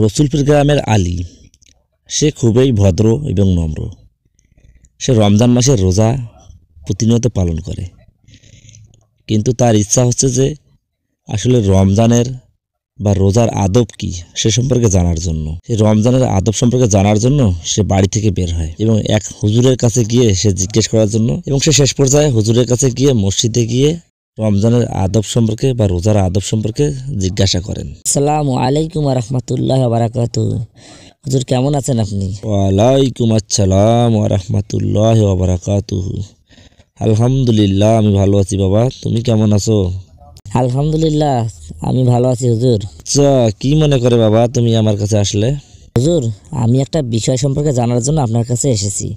রসুলপুর গ্রামের আলী সে খুবই ভদ্র এবং নম্র সে রমজান মাসের রোজা প্রতিনিয়ত পালন করে কিন্তু তার ইচ্ছা হচ্ছে যে আসলে রমজানের বা রোজার আদব কি সে সম্পর্কে জানার জন্য সে রমজানের আদব সম্পর্কে জানার জন্য সে বাড়ি থেকে বের হয় এবং এক হুজুরের কাছে গিয়ে সে জিজ্ঞেস করার জন্য এবং সে শেষ পর্যায়ে হুজুরের কাছে গিয়ে মসজিদে গিয়ে রমজানের আদব সম্পর্কে বা রোজার আদব সম্পর্কে জিজ্ঞাসা করেন সালাম আলাইকুম রহমতুল্লাহ বারাকাত হুজুর কেমন আছেন আপনি ওয়ালাইকুম আসসালাম রহমতুল্লাহ বারাকাত আলহামদুলিল্লাহ আমি ভালো আছি বাবা তুমি কেমন আছো আলহামদুলিল্লাহ আমি ভালো আছি হুজুর আচ্ছা কি মনে করে বাবা তুমি আমার কাছে আসলে হুজুর আমি একটা বিষয় সম্পর্কে জানার জন্য আপনার কাছে এসেছি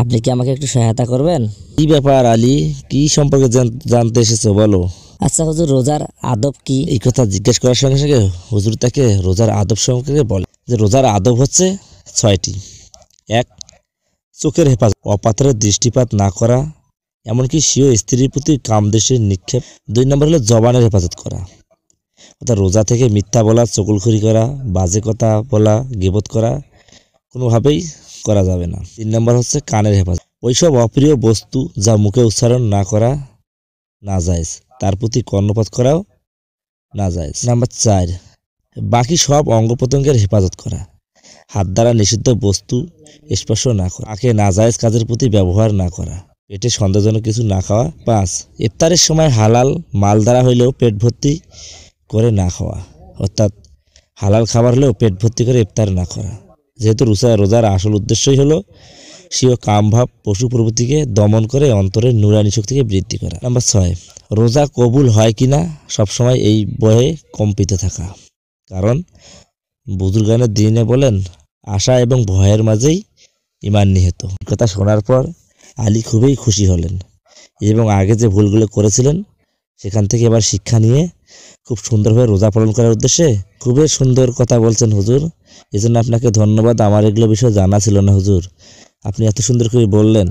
আপনি কি আমাকে একটু সহায়তা করবেন কি ব্যাপার আলী কি সম্পর্কে জানতে এসেছো বলো আচ্ছা হুজুর রোজার আদব কি এই কথা জিজ্ঞেস করার সঙ্গে সঙ্গে হুজুর তাকে রোজার আদব সম্পর্কে বলে যে রোজার আদব হচ্ছে ছয়টি এক চোখের হেফাজত অপাত্রের দৃষ্টিপাত না করা এমনকি সিও স্ত্রীর প্রতি কাম কামদেশের নিক্ষেপ দুই নম্বর হলো জবানের হেফাজত করা অর্থাৎ রোজা থেকে মিথ্যা বলা চকুলখুরি করা বাজে কথা বলা গেবত করা কোনোভাবেই করা যাবে না তিন নম্বর হচ্ছে কানের হেফাজত ওইসব অপ্রিয় বস্তু যা মুখে উচ্চারণ না করা না যায় তার প্রতি কর্ণপাত করাও না যায় নাম্বার চার বাকি সব অঙ্গ প্রত্যঙ্গের হেফাজত করা হাত দ্বারা নিষিদ্ধ বস্তু স্পর্শ না করা আঁকে না যায় কাজের প্রতি ব্যবহার না করা পেটে সন্দেহজনক কিছু না খাওয়া পাঁচ ইফতারের সময় হালাল মাল দ্বারা হইলেও পেট ভর্তি করে না খাওয়া অর্থাৎ হালাল খাবার হলেও পেট ভর্তি করে ইফতার না করা যেহেতু রোজা রোজার আসল উদ্দেশ্যই হলো স্বীয় কামভাব পশু প্রভৃতিকে দমন করে অন্তরের নুরানি শক্তিকে বৃদ্ধি করা নাম্বার ছয় রোজা কবুল হয় কি না সবসময় এই বয়ে কম্পিত থাকা কারণ বুদুরগানের দিনে বলেন আশা এবং ভয়ের মাঝেই ইমান নিহত কথা শোনার পর আলী খুবই খুশি হলেন এবং আগে যে ভুলগুলো করেছিলেন সেখান থেকে এবার শিক্ষা নিয়ে খুব সুন্দরভাবে রোজা পালন করার উদ্দেশ্যে খুবই সুন্দর কথা বলছেন হুজুর এজন্য আপনাকে ধন্যবাদ আমার এগুলো বিষয়ে জানা ছিল না হুজুর আপনি এত সুন্দর করে বললেন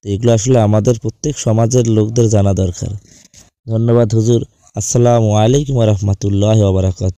তো এগুলো আসলে আমাদের প্রত্যেক সমাজের লোকদের জানা দরকার ধন্যবাদ হুজুর আসসালামু আলাইকুম রহমতুল্লাহ ওবরাকাত